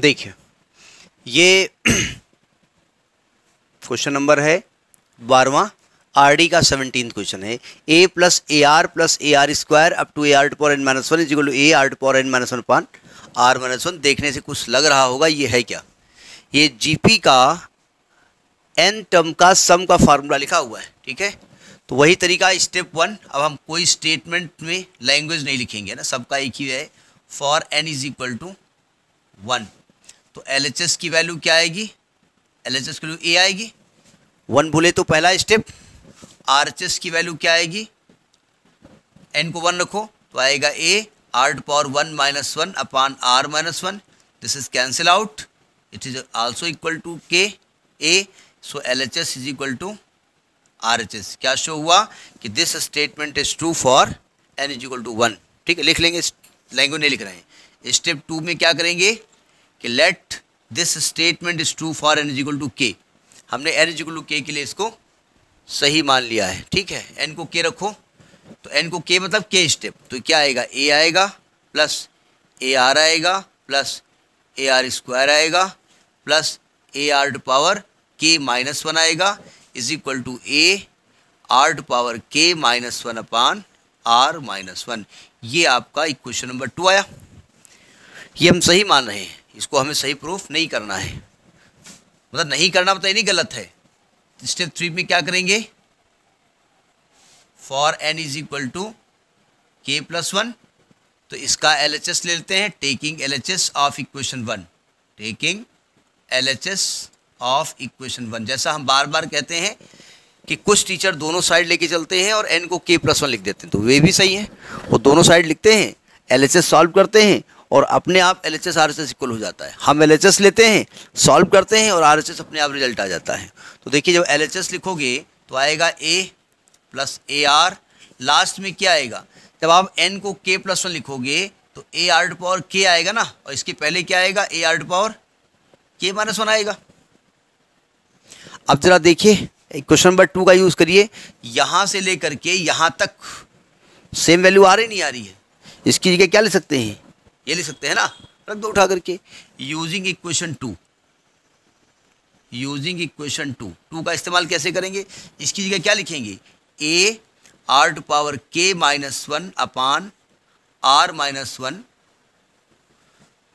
देखिए ये question number है बारवा आर डी का सेवनटीन क्वेश्चन है A plus A R plus A R square up to A R to power n minus one equal to A R to power n minus one upon R minus one देखने से कुछ लग रहा होगा ये है क्या ये जीपी का एन टर्म का सम का फार्मूला लिखा हुआ है ठीक है तो वही तरीका स्टेप वन अब हम कोई स्टेटमेंट में लैंग्वेज नहीं लिखेंगे ना सबका एक ही है for n is equal to one तो एल की वैल्यू क्या आएगी एल एच की वैल्यू ए आएगी वन बोले तो पहला स्टेप आर की वैल्यू क्या आएगी एन को वन रखो तो आएगा A R to power one minus one upon R minus one this is cancel out it is also equal to के A so L H S is equal to R H S क्या show हुआ कि this statement is true for n is equal to one ठीक है लिख लेंगे language नहीं लिख रहे हैं स्टेप टू में क्या करेंगे कि let this statement is true for n equal to k हमने एन इजिकल टू के के लिए इसको सही मान लिया है ठीक है एन को के रखो तो एन को के मतलब के स्टेप तो क्या आएगा ए आएगा प्लस ए आर आएगा प्लस ए आर स्क्वायर आएगा plus A R to power k minus one आएगा is equal to A R to power k minus one upon R minus one ये आपका equation number two आया ये हम सही मान रहे हैं इसको हमें सही प्रूफ नहीं करना है मतलब नहीं करना मतलब नहीं गलत है स्टेप थ्री में क्या करेंगे for n is equal to k plus one तो इसका एल एच एस लेते हैं taking L H S of equation one taking L H S of equation one जैसा हम बार बार कहते हैं कि कुछ टीचर दोनों साइड लेके चलते हैं और एन को के प्लस वन लिख देते हैं तो वे भी सही है वो दोनों साइड लिखते हैं एल एच एस सॉल्व करते हैं और अपने आप L H S R S S equal हो जाता है हम एल एच एस लेते हैं सॉल्व करते हैं और आर एच एस अपने आप रिजल्ट आ जाता है तो देखिए जब एल एच एस लिखोगे तो आएगा A plus A R last में क्या आएगा जब आप एन को के प्लस वन लिखोगे तो ए आर पावर के आएगा ना और इसके पहले क्या आएगा A R power k minus one आएगा अब जरा देखिए क्वेश्चन नंबर टू का यूज़ करिए यहां से लेकर के यहाँ तक सेम वैल्यू आ रही नहीं आ रही है इसकी जगह क्या ले सकते हैं ये लिख सकते हैं ना रख दो उठा करके using equation two using equation two two का इस्तेमाल कैसे करेंगे इसकी जगह क्या लिखेंगे A R to power k minus one upon R minus one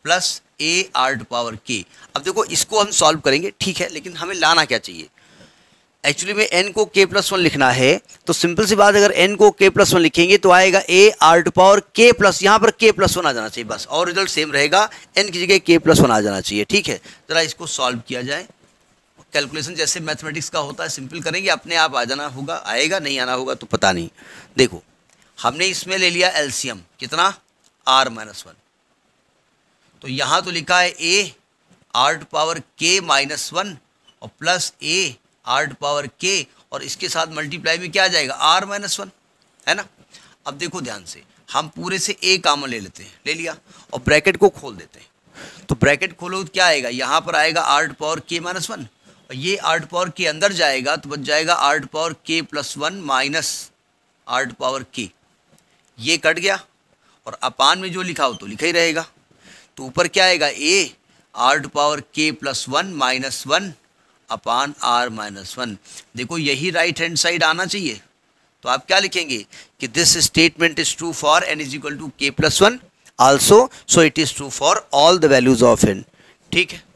plus A R to power k अब देखो इसको हम सॉल्व करेंगे ठीक है लेकिन हमें लाना क्या चाहिए एक्चुअली में एन को के प्लस वन लिखना है तो सिंपल सी बात अगर एन को के प्लस वन लिखेंगे तो आएगा A R to power k plus यहाँ पर के प्लस वन आ जाना चाहिए बस और रिजल्ट सेम रहेगा एन की जगह के प्लस वन आ जाना चाहिए ठीक है ज़रा इसको सॉल्व किया जाए कैलकुलेशन जैसे मैथमेटिक्स का होता है सिंपल करेंगे अपने आप आ जाना होगा आएगा नहीं आना होगा तो पता नहीं देखो हमने इसमें ले लिया एलसीएम कितना आर माइनस वन तो यहाँ तो लिखा है A R to power k minus one और plus A R power k और इसके साथ मल्टीप्लाई में क्या आ जाएगा आर माइनस वन है ना अब देखो ध्यान से हम पूरे से ए कामन ले लेते हैं ले लिया और ब्रैकेट को खोल देते हैं तो ब्रैकेट खोलो तो क्या आएगा यहाँ पर आएगा R to power k minus one और ये आर्ट पावर के अंदर जाएगा तो बच जाएगा R to power k plus one minus R to power k ये कट गया और अपान में जो लिखा हो तो लिखा ही रहेगा तो ऊपर क्या आएगा A R to power k plus one minus one upon R minus one देखो यही राइट हैंड साइड आना चाहिए तो आप क्या लिखेंगे कि this statement is true for n is equal to k plus one also so it is true for all the values of n ठीक है